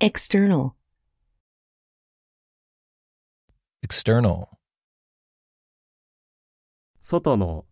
External. External. 外の